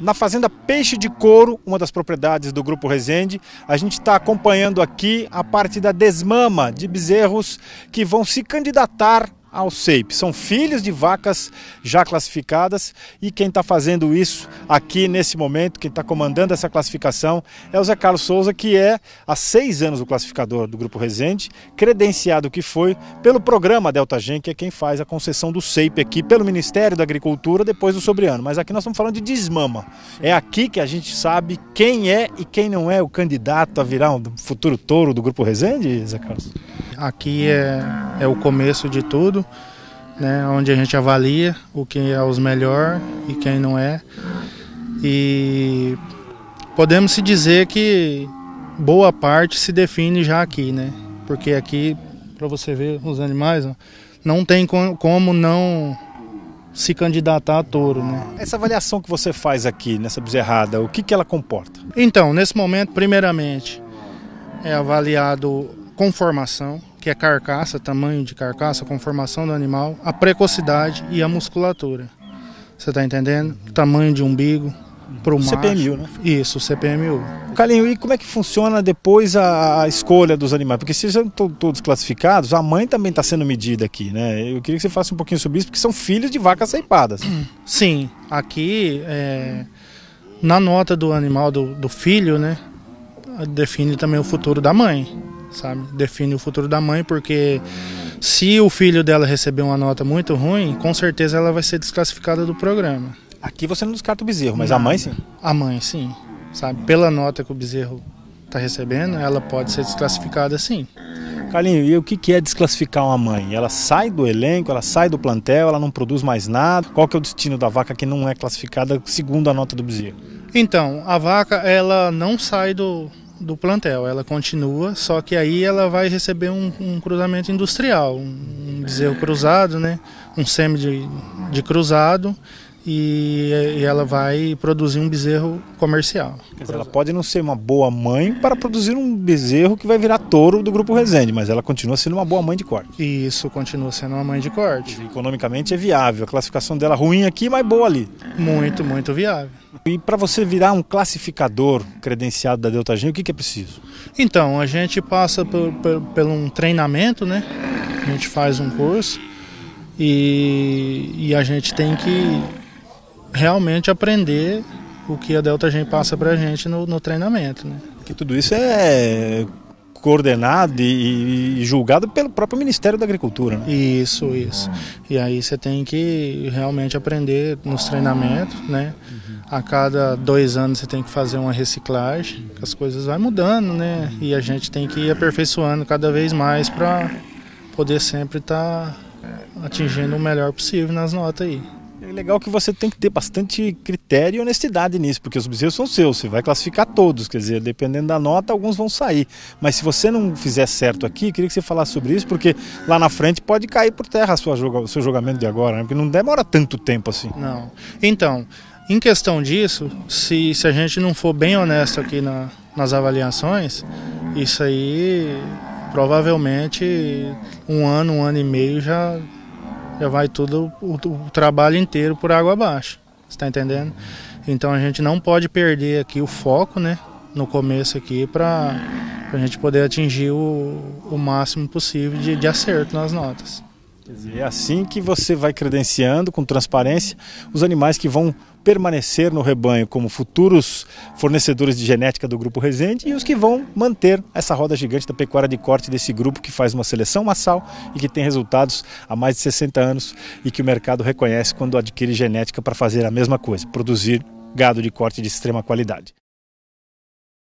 Na fazenda Peixe de Couro, uma das propriedades do Grupo Resende, a gente está acompanhando aqui a parte da desmama de bezerros que vão se candidatar ao SEIP. São filhos de vacas já classificadas e quem está fazendo isso aqui nesse momento, quem está comandando essa classificação, é o Zé Carlos Souza, que é há seis anos o classificador do Grupo Resende, credenciado que foi pelo programa Delta Gen, que é quem faz a concessão do SEIP aqui pelo Ministério da Agricultura depois do sobreano. Mas aqui nós estamos falando de desmama. É aqui que a gente sabe quem é e quem não é o candidato a virar um futuro touro do Grupo Resende, Zé Carlos? Aqui é, é o começo de tudo, né? onde a gente avalia o que é os melhor e quem não é. E podemos se dizer que boa parte se define já aqui, né? Porque aqui, para você ver os animais, não tem como não se candidatar a touro. Né? Essa avaliação que você faz aqui nessa bezerrada, o que, que ela comporta? Então, nesse momento, primeiramente, é avaliado conformação, que é carcaça, tamanho de carcaça, conformação do animal, a precocidade e a musculatura. Você está entendendo? Tamanho de umbigo para o CPMU, né? Isso, CPMU. Calinho, e como é que funciona depois a, escolha dos animais? Porque se estão todos classificados, a mãe também está sendo medida aqui, né? Eu queria que você falasse um pouquinho sobre isso, porque são filhos de vacas ceipadas. Sim, aqui é, na nota do animal do, do filho, né? Define também o futuro da mãe sabe? Define o futuro da mãe, porque se o filho dela receber uma nota muito ruim, com certeza ela vai ser desclassificada do programa. Aqui você não descarta o bezerro, mas não. a mãe sim? A mãe sim, sabe? Pela nota que o bezerro está recebendo, ela pode ser desclassificada sim. Carlinho, e o que é desclassificar uma mãe? Ela sai do elenco, ela sai do plantel, ela não produz mais nada. Qual que é o destino da vaca que não é classificada segundo a nota do bezerro? Então, a vaca ela não sai do, do plantel. Ela continua, só que aí ela vai receber um, um cruzamento industrial, um bezerro cruzado, né? um semi de, de cruzado e, e ela vai produzir um bezerro comercial. Mas ela pode não ser uma boa mãe para produzir um bezerro que vai virar touro do grupo Resende, mas ela continua sendo uma boa mãe de corte. isso continua sendo uma mãe de corte. E economicamente é viável. A classificação dela ruim aqui, mas boa ali. Muito, muito viável. E para você virar um classificador credenciado da Deltagen, o que, que é preciso? Então, a gente passa por, por, por um treinamento, né? A gente faz um curso e, e a gente tem que realmente aprender o que a Delta Gen passa para a gente no, no treinamento. Né? Que tudo isso é coordenado e, e, julgado pelo próprio Ministério da Agricultura. Né? Isso, isso. Uhum. E aí você tem que realmente aprender nos treinamentos, né? Uhum. A cada dois anos você tem que fazer uma reciclagem, uhum. as coisas vão mudando, né? E a gente tem que ir aperfeiçoando cada vez mais para poder sempre estar tá atingindo o melhor possível nas notas aí. É legal que você tem que ter bastante critério e honestidade nisso, porque os bezerros são seus, você vai classificar todos, quer dizer, dependendo da nota, alguns vão sair. Mas se você não fizer certo aqui, queria que você falasse sobre isso, porque lá na frente pode cair por terra o seu jogamento de agora, né? porque não demora tanto tempo assim. Não. Então, em questão disso, se, se a gente não for bem honesto aqui na, nas avaliações, isso aí provavelmente um ano, um ano e meio já já vai tudo o, o trabalho inteiro por água abaixo. Está entendendo? Então a gente não pode perder aqui o foco, né? No começo aqui para a gente poder atingir o, o máximo possível de, de acerto nas notas. Dizer, é assim que você vai credenciando com transparência os animais que vão permanecer no rebanho como futuros fornecedores de genética do Grupo Resende e os que vão manter essa roda gigante da pecuária de corte desse grupo que faz uma seleção massal e que tem resultados há mais de 60 anos e que o mercado reconhece quando adquire genética para fazer a mesma coisa, produzir gado de corte de extrema qualidade.